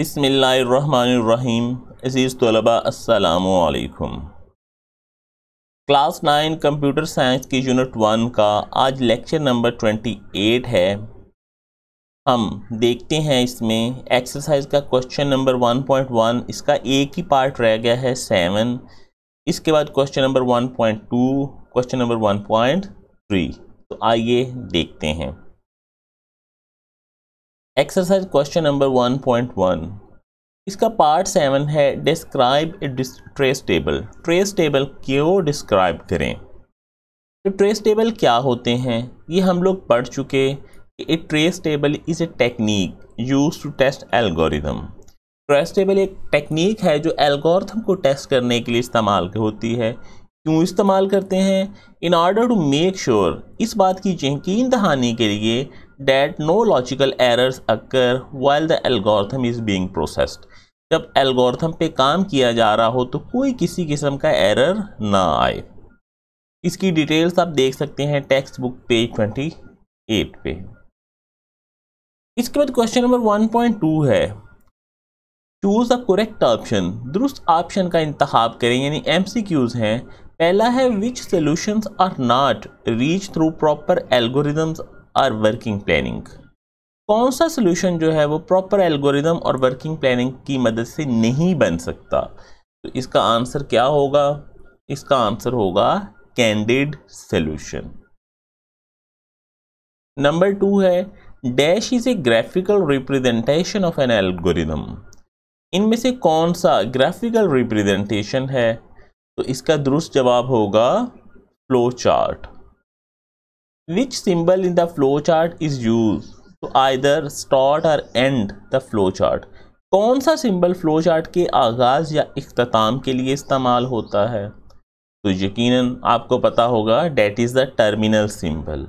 बसमीम अज़ीज़ तलबा असलकुम क्लास नाइन कंप्यूटर साइंस की यूनिट वन का आज लेक्चर नंबर ट्वेंटी एट है हम देखते हैं इसमें एक्सरसाइज का question number one point one इसका एक ही पार्ट रह गया है सेवन इसके बाद question number one point two question number one point three तो आइए देखते हैं एक्सरसाइज क्वेश्चन नंबर 1.1 इसका पार्ट सेवन है describe a trace table trace table क्यों डिस्क्राइब करें तो ट्रेस टेबल क्या होते हैं ये हम लोग पढ़ चुके कि a trace table is a technique use to test algorithm trace table एक टेक्निक है जो एल्गोरिथम को टेस्ट करने के लिए इस्तेमाल होती है क्यों इस्तेमाल करते हैं in order to make sure इस बात की यकीन दहानी के लिए that no logical errors occur while the algorithm is being processed जब एल्गोरिथम पे काम किया जा रहा हो तो कोई किसी किस्म का एरर ना आए इसकी डिटेल्स आप देख सकते हैं textbook page twenty eight पे इसके बाद question number one point two है चूज़ द करेक्ट ऑप्शन दुरुस्त ऑप्शन का इंतखब करें यानी एम सी क्यूज़ हैं पहला है which solutions are not reach through proper algorithms और वर्किंग प्लानिंग कौन सा सोल्यूशन जो है वो प्रॉपर एल्गोरिदम और वर्किंग प्लानिंग की मदद से नहीं बन सकता तो इसका आंसर क्या होगा इसका आंसर होगा कैंडिड सोल्यूशन नंबर टू है dash is a graphical representation of an algorithm इनमें से कौन सा ग्राफिकल रिप्रेजेंटेशन है तो इसका दुरुस्त जवाब होगा flow chart which symbol in the flowchart is used to either start or end the flowchart कौन सा सिंबल फ्लो चार्ट के आगाज़ या अख्ताम के लिए इस्तेमाल होता है तो यकीनन आपको पता होगा that is the terminal symbol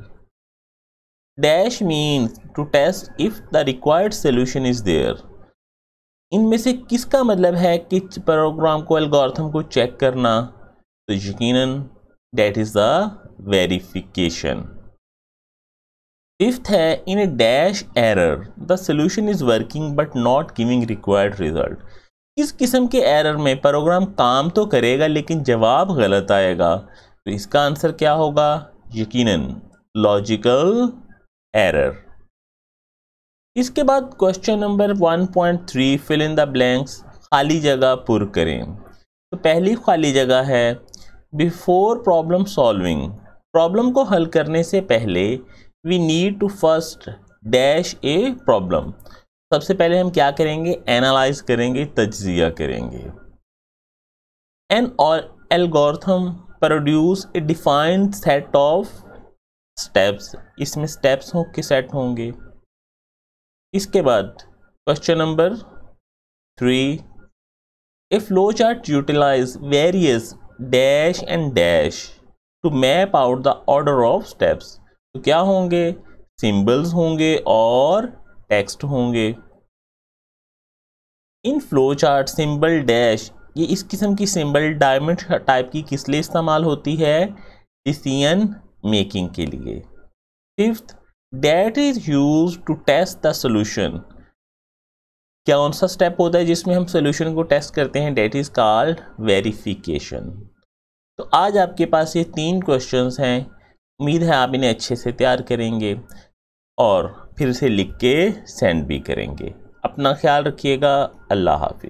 dash mean to test if the required solution is there इनमें से किसका मतलब है कि प्रोग्राम को एल्गोरिथम को चेक करना तो यकीनन that is the verification fifth है in a dash error the solution is working but not giving required result इस किस्म के एरर में प्रोग्राम काम तो करेगा लेकिन जवाब गलत आएगा तो इसका आंसर क्या होगा यकीनन लॉजिकल एरर इसके बाद question number 1.3 fill in the blanks खाली जगह पुर करें तो पहली खाली जगह है बिफोर प्रॉब्लम सॉल्विंग प्रॉब्लम को हल करने से पहले we need to first dash a problem सबसे पहले हम क्या करेंगे एनालाइज करेंगे तजिया करेंगे एन और algorithm produce a defined set of steps इसमें स्टेप्स हों के सेट होंगे इसके बाद question number three a flow chart utilize various dash and dash to map out the order of steps क्या होंगे सिंबल्स होंगे और टेक्स्ट होंगे इन फ्लो चार्ट सिंबल डैश ये इस किस्म की सिंबल डायमंड टाइप की किस लिए इस्तेमाल होती है डिसीजन मेकिंग के लिए fifth that is use to test the solution क्या कौन सा स्टेप होता है जिसमें हम सोल्यूशन को टेस्ट करते हैं डेट इज़ कॉल्ड वेरिफिकेशन तो आज आपके पास ये तीन क्वेश्चंस हैं उम्मीद है आप इन्हें अच्छे से तैयार करेंगे और फिर से लिख के सेंड भी करेंगे अपना ख्याल रखिएगा अल्लाह हाफि